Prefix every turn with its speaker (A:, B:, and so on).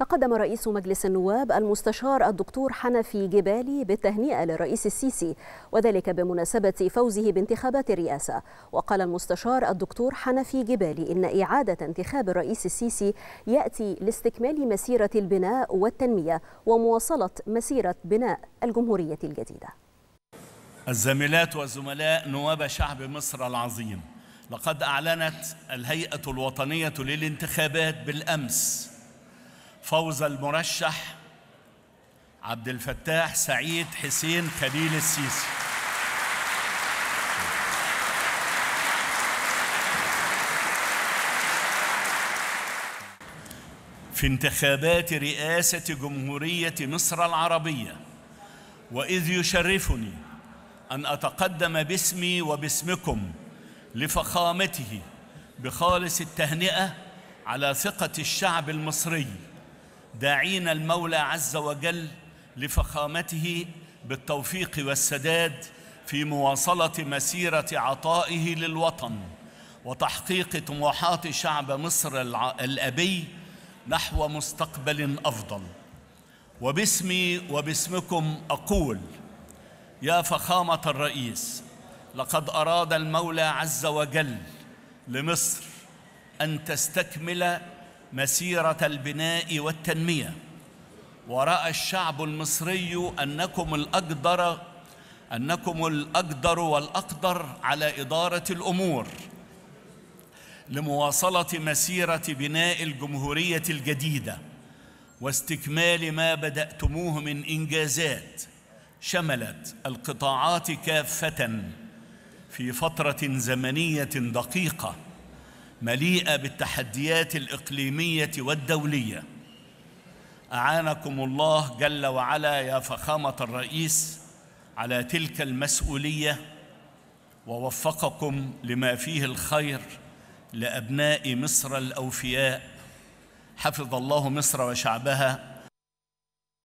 A: تقدم رئيس مجلس النواب المستشار الدكتور حنفي جبالي بالتهنئة للرئيس السيسي وذلك بمناسبة فوزه بانتخابات الرئاسة وقال المستشار الدكتور حنفي جبالي إن إعادة انتخاب الرئيس السيسي يأتي لاستكمال مسيرة البناء والتنمية ومواصلة مسيرة بناء الجمهورية الجديدة
B: الزميلات والزملاء نواب شعب مصر العظيم لقد أعلنت الهيئة الوطنية للانتخابات بالأمس فوز المرشح عبد الفتاح سعيد حسين خليل السيسي في انتخابات رئاسة جمهورية مصر العربية وإذ يشرفني أن أتقدم باسمي وباسمكم لفخامته بخالص التهنئة على ثقة الشعب المصري داعين المولى عز وجل لفخامته بالتوفيق والسداد في مواصلة مسيرة عطائه للوطن وتحقيق طموحات شعب مصر الأبي نحو مستقبل أفضل وباسمي وباسمكم أقول يا فخامة الرئيس لقد أراد المولى عز وجل لمصر أن تستكمل مسيرة البناء والتنمية ورأى الشعب المصري أنكم الأقدر أنكم الأقدر والأقدر على إدارة الأمور لمواصلة مسيرة بناء الجمهورية الجديدة واستكمال ما بدأتموه من إنجازات شملت القطاعات كافة في فترة زمنية دقيقة مليئة بالتحديات الإقليمية والدولية أعانكم الله جل وعلا يا فخامة الرئيس على تلك المسؤولية ووفقكم لما فيه الخير لأبناء مصر الأوفياء حفظ الله مصر وشعبها